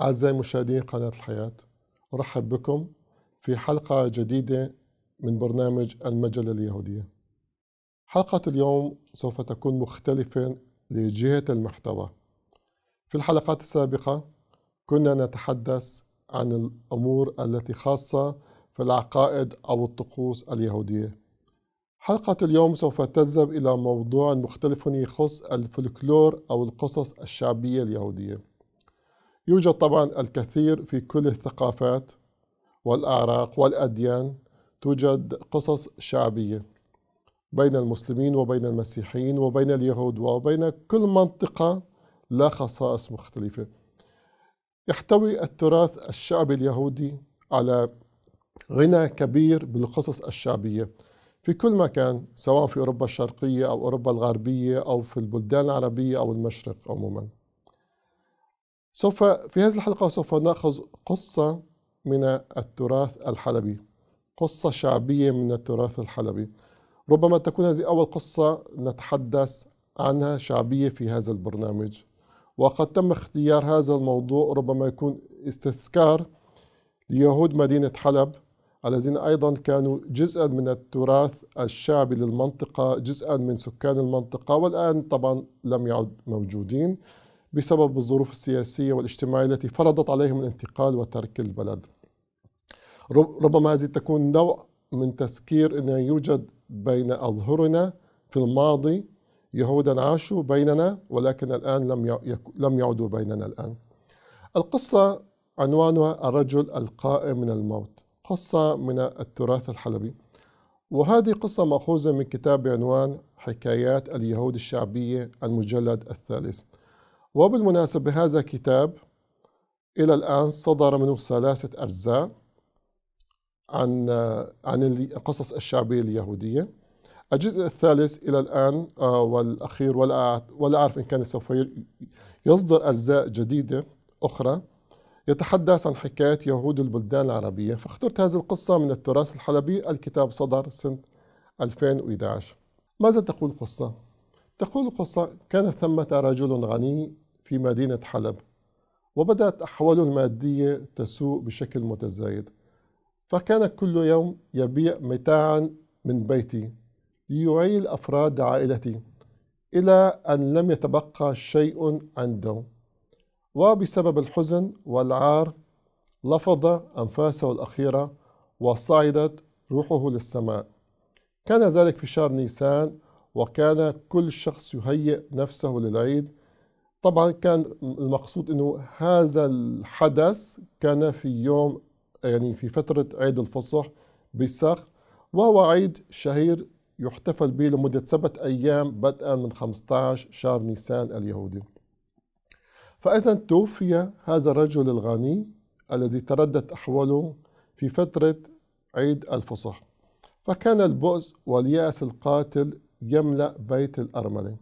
أعزائي مشاهدين قناة الحياة أرحب بكم في حلقة جديدة من برنامج المجلة اليهودية حلقة اليوم سوف تكون مختلفة لجهة المحتوى في الحلقات السابقة كنا نتحدث عن الأمور التي خاصة في العقائد أو الطقوس اليهودية حلقة اليوم سوف تذهب إلى موضوع مختلف يخص الفلكلور أو القصص الشعبية اليهودية يوجد طبعا الكثير في كل الثقافات والأعراق والأديان توجد قصص شعبية بين المسلمين وبين المسيحيين وبين اليهود وبين كل منطقة لا خصائص مختلفة يحتوي التراث الشعبي اليهودي على غنى كبير بالقصص الشعبية في كل مكان سواء في أوروبا الشرقية أو أوروبا الغربية أو في البلدان العربية أو المشرق عموماً سوف في هذه الحلقة سوف نأخذ قصة من التراث الحلبي قصة شعبية من التراث الحلبي ربما تكون هذه أول قصة نتحدث عنها شعبية في هذا البرنامج وقد تم اختيار هذا الموضوع ربما يكون استذكار ليهود مدينة حلب الذين أيضا كانوا جزءا من التراث الشعبي للمنطقة جزءا من سكان المنطقة والآن طبعا لم يعد موجودين بسبب الظروف السياسية والاجتماعية التي فرضت عليهم الانتقال وترك البلد ربما هذه تكون نوع من تسكير أن يوجد بين أظهرنا في الماضي يهودا عاشوا بيننا ولكن الآن لم لم يعودوا بيننا الآن القصة عنوانها الرجل القائم من الموت قصة من التراث الحلبي وهذه قصة مأخوذة من كتاب بعنوان حكايات اليهود الشعبية المجلد الثالث وبالمناسبة هذا كتاب إلى الآن صدر منه ثلاثة أجزاء عن عن القصص الشعبية اليهودية الجزء الثالث إلى الآن آه، والأخير ولا ولا أعرف إن كان سوف يصدر أجزاء جديدة أخرى يتحدث عن حكاية يهود البلدان العربية فاخترت هذه القصة من التراث الحلبي الكتاب صدر سنة 2011 ماذا تقول القصة؟ تقول القصة كان ثمة رجل غني في مدينة حلب وبدأت أحواله المادية تسوء بشكل متزايد فكان كل يوم يبيع متاعا من بيتي ليعيل أفراد عائلتي إلى أن لم يتبقى شيء عنده وبسبب الحزن والعار لفظ أنفاسه الأخيرة وصعدت روحه للسماء كان ذلك في شهر نيسان وكان كل شخص يهيئ نفسه للعيد طبعا كان المقصود انه هذا الحدث كان في يوم يعني في فترة عيد الفصح بيساخ وهو عيد شهير يحتفل به لمدة سبعة أيام بدءا من 15 شهر نيسان اليهودي فإذا توفي هذا الرجل الغني الذي تردت أحواله في فترة عيد الفصح فكان البؤس واليأس القاتل يملأ بيت الأرملة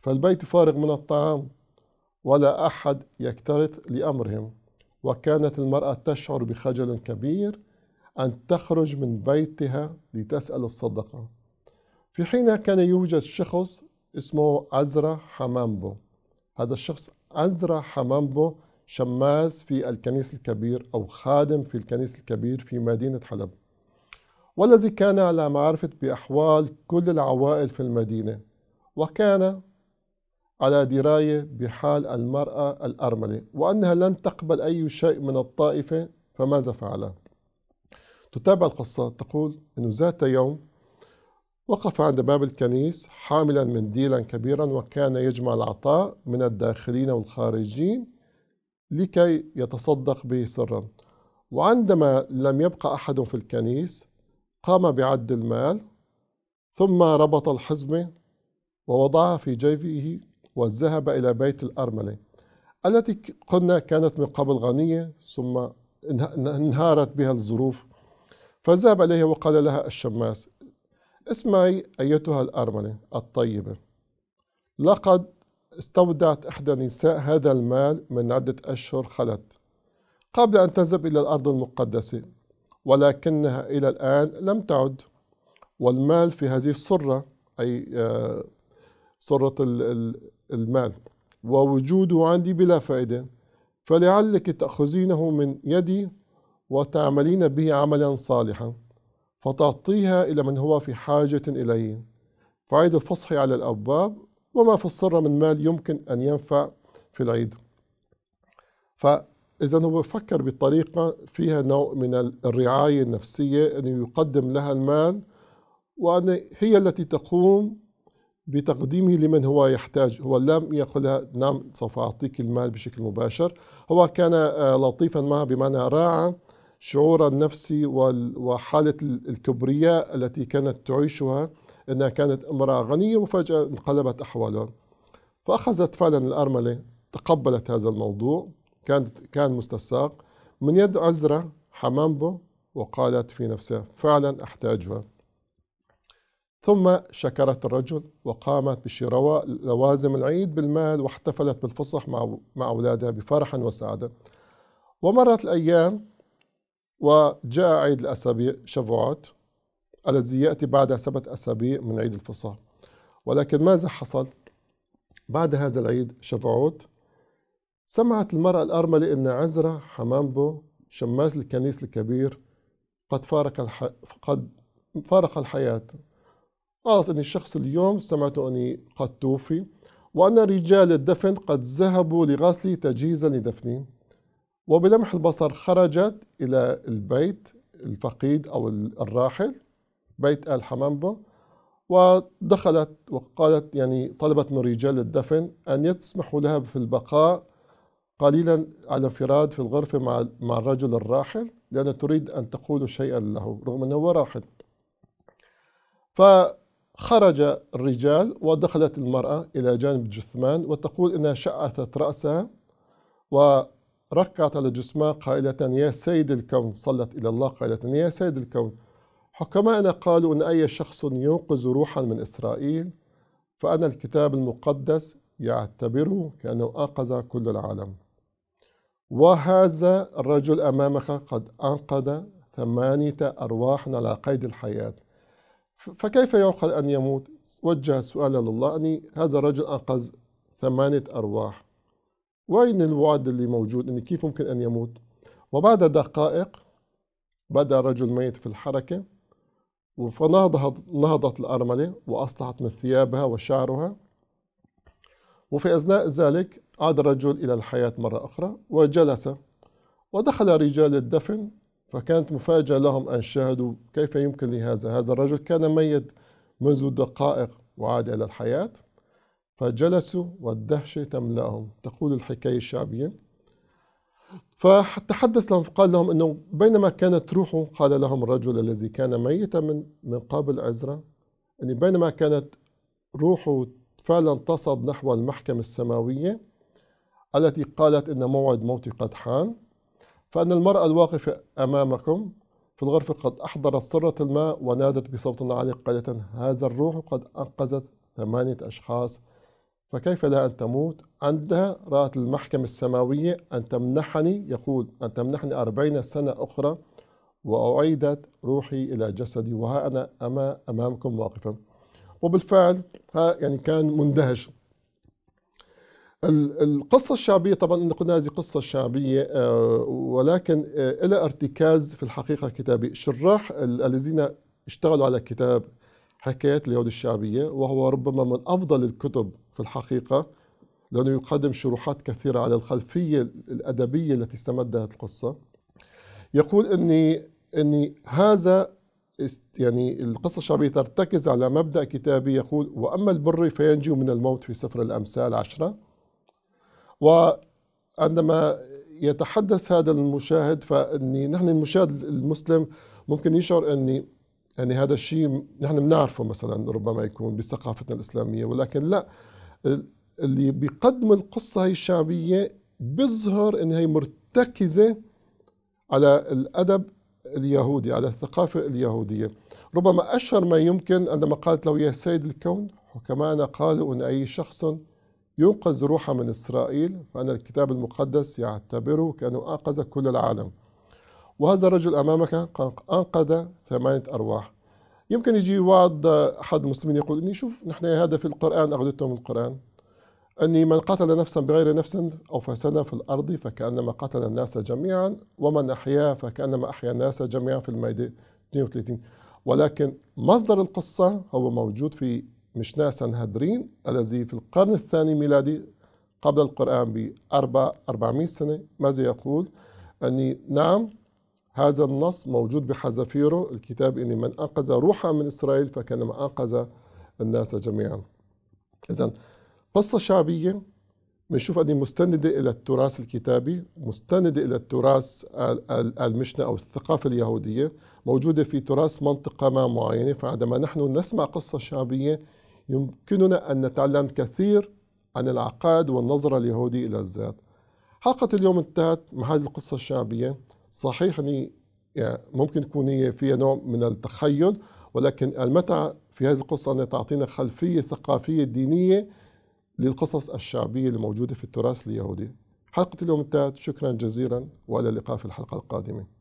فالبيت فارغ من الطعام ولا أحد يكترث لأمرهم وكانت المرأة تشعر بخجل كبير أن تخرج من بيتها لتسأل الصدقة في حينها كان يوجد شخص اسمه عزرا حمامبو هذا الشخص عزرا حمامبو شماس في الكنيس الكبير أو خادم في الكنيس الكبير في مدينة حلب والذي كان على معرفة بأحوال كل العوائل في المدينة وكان على دراية بحال المرأة الأرملة وأنها لن تقبل أي شيء من الطائفة فماذا فعل؟ تتابع القصة تقول أنه ذات يوم وقف عند باب الكنيس حاملا منديلا كبيرا وكان يجمع العطاء من الداخلين والخارجين لكي يتصدق به سرا وعندما لم يبقى أحد في الكنيس قام بعد المال ثم ربط الحزمة ووضعها في جيبه وذهب إلى بيت الأرملة التي قلنا كانت من قبل غنية ثم انهارت بها الظروف فذهب إليها وقال لها الشماس اسمعي أيتها الأرملة الطيبة لقد استودعت إحدى نساء هذا المال من عدة أشهر خلت قبل أن تذهب إلى الأرض المقدسة ولكنها إلى الآن لم تعد والمال في هذه السرة أي سرة آه، المال ووجوده عندي بلا فائدة فلعلك تأخذينه من يدي وتعملين به عملا صالحا فتعطيها إلى من هو في حاجة إليه فعيد الفصح على الأبواب وما في السرة من مال يمكن أن ينفع في العيد إذا هو فكر بطريقة فيها نوع من الرعاية النفسية أن يقدم لها المال وأن هي التي تقوم بتقديمه لمن هو يحتاج هو لم يقلها نعم سوف أعطيك المال بشكل مباشر هو كان آه، لطيفا معها بمعنى راعى شعور النفسي وحالة الكبرياء التي كانت تعيشها أنها كانت امرأة غنية وفجأة انقلبت أحوالها فأخذت فعلا الأرملة تقبلت هذا الموضوع كان كان مستساق من يد عزرة حمامبو وقالت في نفسها فعلا أحتاجها ثم شكرت الرجل وقامت بشراء لوازم العيد بالمال واحتفلت بالفصح مع مع أولادها بفرح وسعادة ومرت الأيام وجاء عيد الأسابيع شفعات الذي يأتي بعد سبعة أسابيع من عيد الفصح ولكن ماذا حصل؟ بعد هذا العيد شفعوت سمعت المرأة الأرملة أن عزرا حمامبو شماس الكنيس الكبير قد فارق الح... قد فارق الحياة قالت أن الشخص اليوم سمعته أني قد توفي وأن رجال الدفن قد ذهبوا لغسل تجهيزا لدفني وبلمح البصر خرجت إلى البيت الفقيد أو الراحل بيت آل حمامبو ودخلت وقالت يعني طلبت من رجال الدفن أن يسمحوا لها في البقاء قليلا على انفراد في الغرفة مع, مع الرجل الراحل لأن تريد أن تقول شيئا له رغم أنه راحل فخرج الرجال ودخلت المرأة إلى جانب جثمان وتقول إنها شعثت رأسها وركعت على جثمان قائلة يا سيد الكون صلت إلى الله قائلة يا سيد الكون حكماءنا قالوا أن أي شخص ينقذ روحا من إسرائيل فأنا الكتاب المقدس يعتبره كأنه أنقذ كل العالم وهذا الرجل أمامك قد أنقذ ثمانية أرواح على قيد الحياة فكيف يعقل أن يموت؟ وجه السؤال لله أني هذا الرجل أنقذ ثمانية أرواح وين الوعد اللي موجود أني كيف ممكن أن يموت؟ وبعد دقائق بدأ الرجل ميت في الحركة فنهضت الأرملة وأصلحت من ثيابها وشعرها وفي أثناء ذلك عاد الرجل إلى الحياة مرة أخرى وجلس ودخل رجال الدفن فكانت مفاجأة لهم أن شاهدوا كيف يمكن لهذا هذا الرجل كان ميت منذ دقائق وعاد إلى الحياة فجلسوا والدهشة تملأهم تقول الحكاية الشعبية فتحدث لهم قال لهم أنه بينما كانت روحه قال لهم الرجل الذي كان ميتا من, من قبل عزرا أن بينما كانت روحه فعلا تصد نحو المحكمة السماوية التي قالت إن موعد موتي قد حان فأن المرأة الواقفة أمامكم في الغرفة قد أحضرت صرة الماء ونادت بصوت عالي قائلة هذا الروح قد أنقذت ثمانية أشخاص فكيف لا أن تموت عندها رأت المحكمة السماوية أن تمنحني يقول أن تمنحني أربعين سنة أخرى وأعيدت روحي إلى جسدي وها أنا أما أمامكم واقفا وبالفعل يعني كان مندهش القصة الشعبية طبعا إن قلنا هذه قصة شعبية آه، ولكن آه، إلى ارتكاز في الحقيقة كتابي الشراح الذين اشتغلوا على كتاب حكايات اليهود الشعبية وهو ربما من أفضل الكتب في الحقيقة لأنه يقدم شروحات كثيرة على الخلفية الأدبية التي استمدت القصة يقول أني, أني هذا يعني القصة الشعبية ترتكز على مبدأ كتابي يقول وأما البر فينجو من الموت في سفر الأمثال عشرة وعندما يتحدث هذا المشاهد فاني نحن المشاهد المسلم ممكن يشعر اني يعني هذا الشيء نحن بنعرفه مثلا ربما يكون بثقافتنا الاسلاميه ولكن لا اللي بيقدم القصه هي الشعبيه بيظهر ان هي مرتكزه على الادب اليهودي على الثقافه اليهوديه ربما اشهر ما يمكن عندما قالت له يا سيد الكون حكماءنا قالوا ان اي شخص ينقذ روحه من إسرائيل فأن الكتاب المقدس يعتبره كأنه أنقذ كل العالم وهذا الرجل أمامك أنقذ ثمانية أرواح يمكن يجي بعض أحد المسلمين يقول إني شوف نحن هذا في القرآن أخذته من القرآن أني من قتل نفسا بغير نفس أو فسادا في الأرض فكأنما قتل الناس جميعا ومن أحيا فكأنما أحيا الناس جميعا في المائدة 32 ولكن مصدر القصة هو موجود في مشنا سنهدرين الذي في القرن الثاني ميلادي قبل القرآن بأربع أربعمائة سنة ماذا يقول؟ أني نعم هذا النص موجود بحذافيره الكتاب إني من أنقذ روحا من إسرائيل فكانما أنقذ الناس جميعا إذا قصة شعبية بنشوف أني مستندة إلى التراث الكتابي مستندة إلى التراث المشنة أو الثقافة اليهودية موجودة في تراث منطقة ما معينة فعندما نحن نسمع قصة شعبية يمكننا أن نتعلم كثير عن العقائد والنظرة اليهودية إلى الذات حلقة اليوم انتهت مع هذه القصة الشعبية صحيح أني يعني ممكن تكون هي فيها نوع من التخيل ولكن المتع في هذه القصة أنها تعطينا خلفية ثقافية دينية للقصص الشعبية الموجودة في التراث اليهودي حلقة اليوم انتهت شكرا جزيلا وإلى اللقاء في الحلقة القادمة